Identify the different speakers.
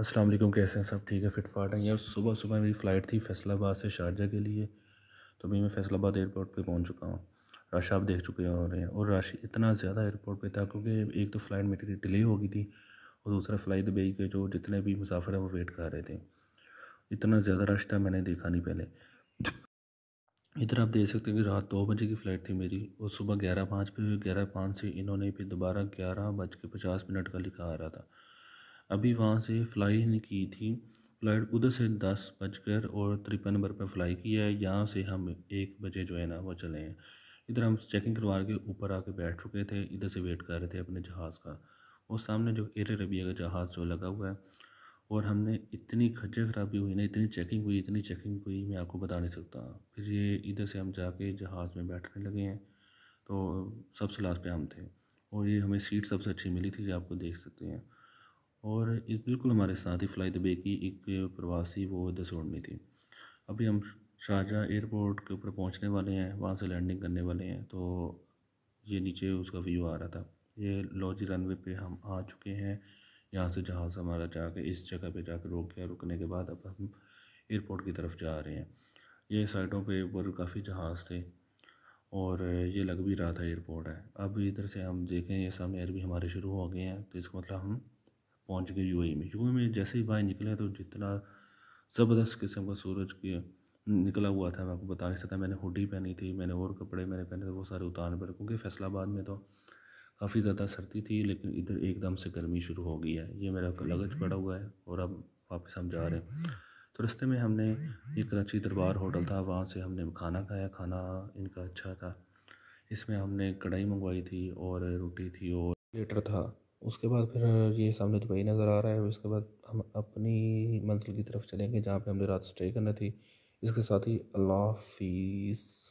Speaker 1: अस्सलाम वालेकुम कैसे हैं सब ठीक है फिटफाट हैं यार सुबह सुबह मेरी फ़्लाइट थी फैसलाबाद से शारजा के लिए तो अभी मैं फैसलाबाद एयरपोर्ट पे पहुंच चुका हूँ रश आप देख चुके हो रहे हैं और रश इतना ज़्यादा एयरपोर्ट पे था क्योंकि एक तो फ़्लाइट मेरी डिले हो गई थी और दूसरा फ़्लाइट दुबई के जो जितने भी मुसाफिर हैं वो वेट कर रहे थे इतना ज़्यादा रश था मैंने देखा नहीं पहले इधर आप देख सकते हैं कि रात दो बजे की फ़्लाइट थी मेरी और सुबह ग्यारह पाँच पे ग्यारह पाँच से इन्होंने फिर दोबारा ग्यारह बज के पचास मिनट का लिखा आ रहा था अभी वहाँ से फ़्लाई ने की थी फ़्लाइट उधर से दस बजकर और तिरपन नंबर पर फ़्लाई किया है यहाँ से हम एक बजे जो है ना वो चले हैं इधर हम चेकिंग करवा के ऊपर आके बैठ चुके थे इधर से वेट कर रहे थे अपने जहाज़ का और सामने जो एयर रबिया का जहाज़ जो लगा हुआ है और हमने इतनी खज्जल खराबी हुई ना इतनी चेकिंग हुई इतनी चेकिंग हुई मैं आपको बता नहीं सकता फिर ये इधर से हम जाके जहाज़ में बैठने लगे हैं तो सबसे लास्ट पे हम थे और ये हमें सीट सबसे अच्छी मिली थी जो आपको देख सकते हैं और इस बिल्कुल हमारे साथ ही फ़्लाई दबे की एक प्रवासी वो दसोड़नी थी अभी हम शाहजहाँ एयरपोर्ट के ऊपर पहुंचने वाले हैं वहाँ से लैंडिंग करने वाले हैं तो ये नीचे उसका व्यू आ रहा था ये लॉजी रनवे पे हम आ चुके हैं यहाँ से जहाज़ हमारा जाके इस जगह पे जाके रोक गया रुकने के बाद अब हम एयरपोर्ट की तरफ जा रहे हैं ये साइडों पे ऊपर काफ़ी जहाज़ थे और ये लग भी रहा था एयरपोर्ट है अब इधर से हम देखें ये सामने एयर भी हमारे शुरू हो गए हैं तो इसका मतलब हम पहुँच गए यूएई में यूएई में जैसे ही बाहर निकले तो जितना ज़बरदस्त किस्म का सूरज के निकला हुआ था मैं आपको बता नहीं सकता मैंने हुडी पहनी थी मैंने और कपड़े मैंने पहने थे वो सारे उतारने पड़े क्योंकि फैसलाबाद में तो काफ़ी ज़्यादा सर्दी थी लेकिन इधर एकदम से गर्मी शुरू हो गई है ये मेरा लगज पड़ा हुआ है और अब वापस हम जा रहे हैं तो रस्ते में हमने ये कराची दरबार होटल था वहाँ से हमने खाना खाया खाना इनका अच्छा था इसमें हमने कढ़ाई मंगवाई थी और रोटी थी और लेटर था उसके बाद फिर ये सामने दुबई नज़र आ रहा है उसके बाद हम अपनी मंजिल की तरफ चलेंगे जहाँ पे हमने रात स्टे करना थी इसके साथ ही अल्लाह हाफिज़